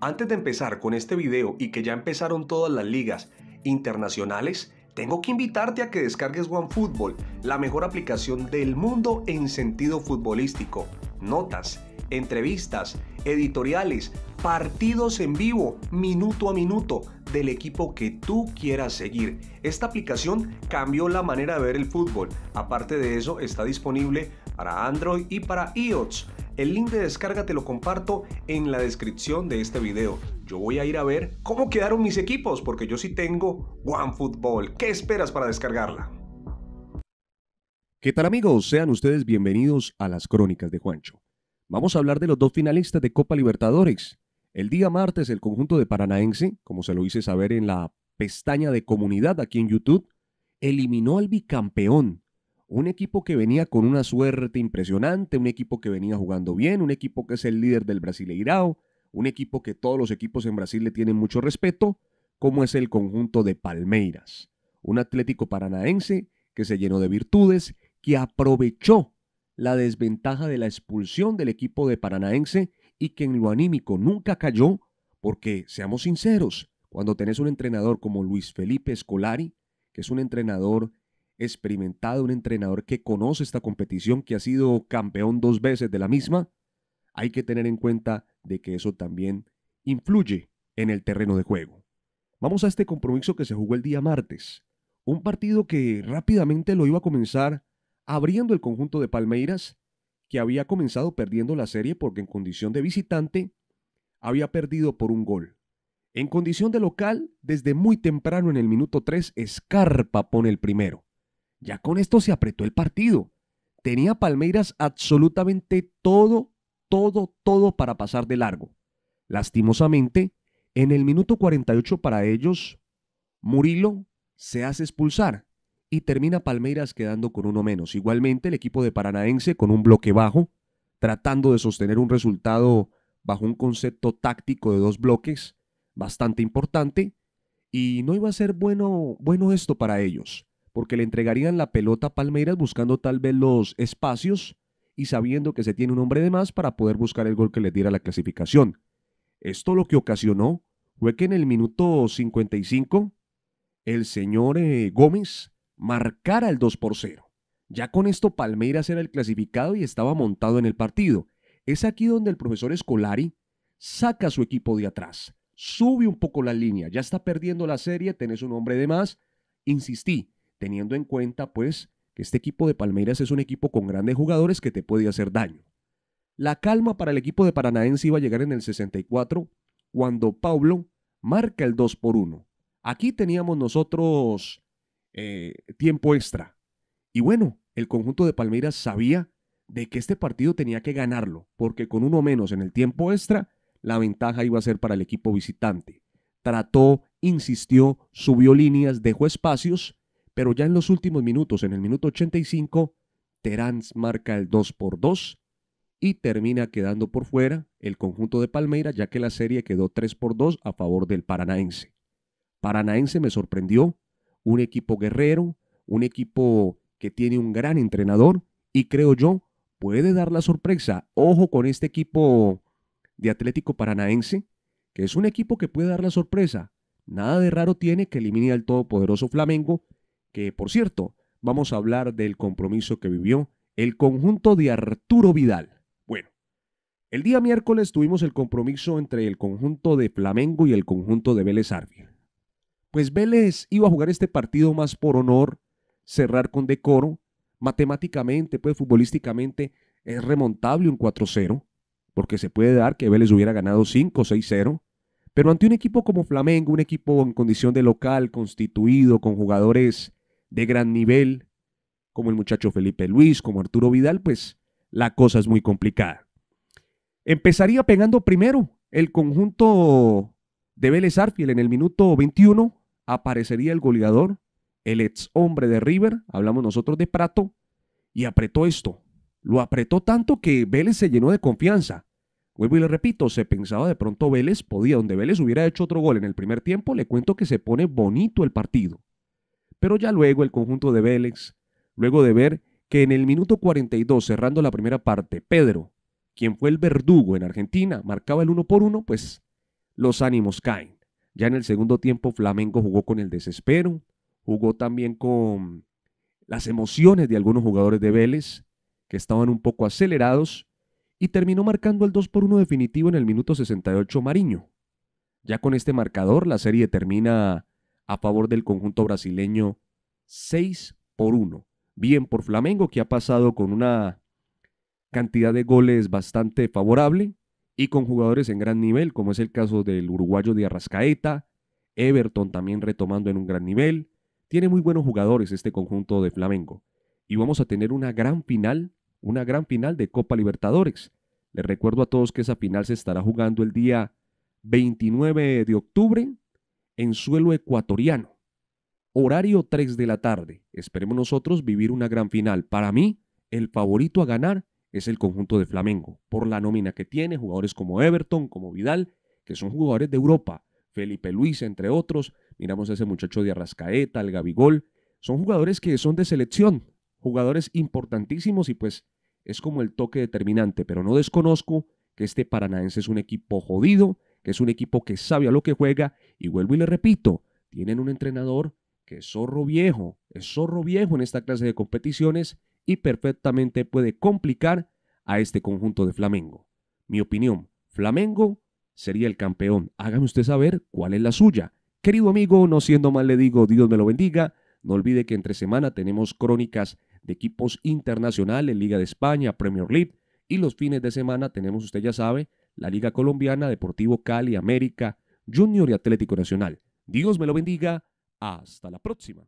Antes de empezar con este video y que ya empezaron todas las ligas internacionales, tengo que invitarte a que descargues OneFootball, la mejor aplicación del mundo en sentido futbolístico. Notas, entrevistas, editoriales, partidos en vivo, minuto a minuto, del equipo que tú quieras seguir. Esta aplicación cambió la manera de ver el fútbol. Aparte de eso, está disponible para Android y para iOS. El link de descarga te lo comparto en la descripción de este video. Yo voy a ir a ver cómo quedaron mis equipos, porque yo sí tengo Football. ¿Qué esperas para descargarla? ¿Qué tal amigos? Sean ustedes bienvenidos a las Crónicas de Juancho. Vamos a hablar de los dos finalistas de Copa Libertadores. El día martes el conjunto de Paranaense, como se lo hice saber en la pestaña de comunidad aquí en YouTube, eliminó al bicampeón un equipo que venía con una suerte impresionante, un equipo que venía jugando bien, un equipo que es el líder del Brasileirao, un equipo que todos los equipos en Brasil le tienen mucho respeto, como es el conjunto de Palmeiras. Un Atlético Paranaense que se llenó de virtudes, que aprovechó la desventaja de la expulsión del equipo de Paranaense y que en lo anímico nunca cayó, porque seamos sinceros, cuando tenés un entrenador como Luis Felipe Scolari, que es un entrenador experimentado, un entrenador que conoce esta competición, que ha sido campeón dos veces de la misma, hay que tener en cuenta de que eso también influye en el terreno de juego. Vamos a este compromiso que se jugó el día martes. Un partido que rápidamente lo iba a comenzar abriendo el conjunto de Palmeiras, que había comenzado perdiendo la serie porque en condición de visitante había perdido por un gol. En condición de local, desde muy temprano en el minuto 3, Escarpa pone el primero. Ya con esto se apretó el partido. Tenía Palmeiras absolutamente todo, todo, todo para pasar de largo. Lastimosamente, en el minuto 48 para ellos, Murilo se hace expulsar y termina Palmeiras quedando con uno menos. Igualmente el equipo de Paranaense con un bloque bajo, tratando de sostener un resultado bajo un concepto táctico de dos bloques bastante importante y no iba a ser bueno, bueno esto para ellos porque le entregarían la pelota a Palmeiras buscando tal vez los espacios y sabiendo que se tiene un hombre de más para poder buscar el gol que le diera la clasificación. Esto lo que ocasionó fue que en el minuto 55 el señor eh, Gómez marcara el 2 por 0. Ya con esto Palmeiras era el clasificado y estaba montado en el partido. Es aquí donde el profesor Escolari saca a su equipo de atrás, sube un poco la línea, ya está perdiendo la serie, tenés un hombre de más. Insistí, teniendo en cuenta pues que este equipo de Palmeiras es un equipo con grandes jugadores que te puede hacer daño. La calma para el equipo de Paranaense iba a llegar en el 64 cuando Pablo marca el 2 por 1. Aquí teníamos nosotros eh, tiempo extra. Y bueno, el conjunto de Palmeiras sabía de que este partido tenía que ganarlo, porque con uno menos en el tiempo extra, la ventaja iba a ser para el equipo visitante. Trató, insistió, subió líneas, dejó espacios pero ya en los últimos minutos, en el minuto 85, Terán marca el 2 por 2 y termina quedando por fuera el conjunto de Palmeiras, ya que la serie quedó 3 por 2 a favor del Paranaense. Paranaense me sorprendió, un equipo guerrero, un equipo que tiene un gran entrenador y creo yo puede dar la sorpresa. Ojo con este equipo de Atlético Paranaense, que es un equipo que puede dar la sorpresa. Nada de raro tiene que elimine al todopoderoso Flamengo que por cierto, vamos a hablar del compromiso que vivió el conjunto de Arturo Vidal. Bueno, el día miércoles tuvimos el compromiso entre el conjunto de Flamengo y el conjunto de Vélez Arfield. Pues Vélez iba a jugar este partido más por honor, cerrar con decoro, matemáticamente, pues futbolísticamente es remontable un 4-0, porque se puede dar que Vélez hubiera ganado 5-6-0, pero ante un equipo como Flamengo, un equipo en condición de local, constituido, con jugadores de gran nivel, como el muchacho Felipe Luis, como Arturo Vidal, pues la cosa es muy complicada. Empezaría pegando primero el conjunto de Vélez Arfiel en el minuto 21, aparecería el goleador, el ex hombre de River, hablamos nosotros de Prato, y apretó esto. Lo apretó tanto que Vélez se llenó de confianza. Vuelvo y le repito, se pensaba de pronto Vélez podía, donde Vélez hubiera hecho otro gol en el primer tiempo, le cuento que se pone bonito el partido. Pero ya luego el conjunto de Vélez, luego de ver que en el minuto 42, cerrando la primera parte, Pedro, quien fue el verdugo en Argentina, marcaba el 1 por 1 pues los ánimos caen. Ya en el segundo tiempo Flamengo jugó con el desespero, jugó también con las emociones de algunos jugadores de Vélez, que estaban un poco acelerados, y terminó marcando el 2 por 1 definitivo en el minuto 68 Mariño. Ya con este marcador la serie termina a favor del conjunto brasileño 6 por 1. Bien por Flamengo, que ha pasado con una cantidad de goles bastante favorable y con jugadores en gran nivel, como es el caso del uruguayo de Arrascaeta, Everton también retomando en un gran nivel. Tiene muy buenos jugadores este conjunto de Flamengo. Y vamos a tener una gran final, una gran final de Copa Libertadores. Les recuerdo a todos que esa final se estará jugando el día 29 de octubre en suelo ecuatoriano. Horario 3 de la tarde. Esperemos nosotros vivir una gran final. Para mí, el favorito a ganar es el conjunto de Flamengo, por la nómina que tiene, jugadores como Everton, como Vidal, que son jugadores de Europa, Felipe Luis, entre otros, miramos a ese muchacho de Arrascaeta, el Gabigol, son jugadores que son de selección, jugadores importantísimos y pues es como el toque determinante, pero no desconozco que este paranaense es un equipo jodido, que es un equipo que sabe a lo que juega. Y vuelvo y le repito, tienen un entrenador que es zorro viejo, es zorro viejo en esta clase de competiciones y perfectamente puede complicar a este conjunto de Flamengo. Mi opinión, Flamengo sería el campeón. Hágame usted saber cuál es la suya. Querido amigo, no siendo mal le digo, Dios me lo bendiga. No olvide que entre semana tenemos crónicas de equipos internacionales, Liga de España, Premier League, y los fines de semana tenemos, usted ya sabe, la Liga Colombiana, Deportivo Cali, América, Junior y Atlético Nacional. Dios me lo bendiga. Hasta la próxima.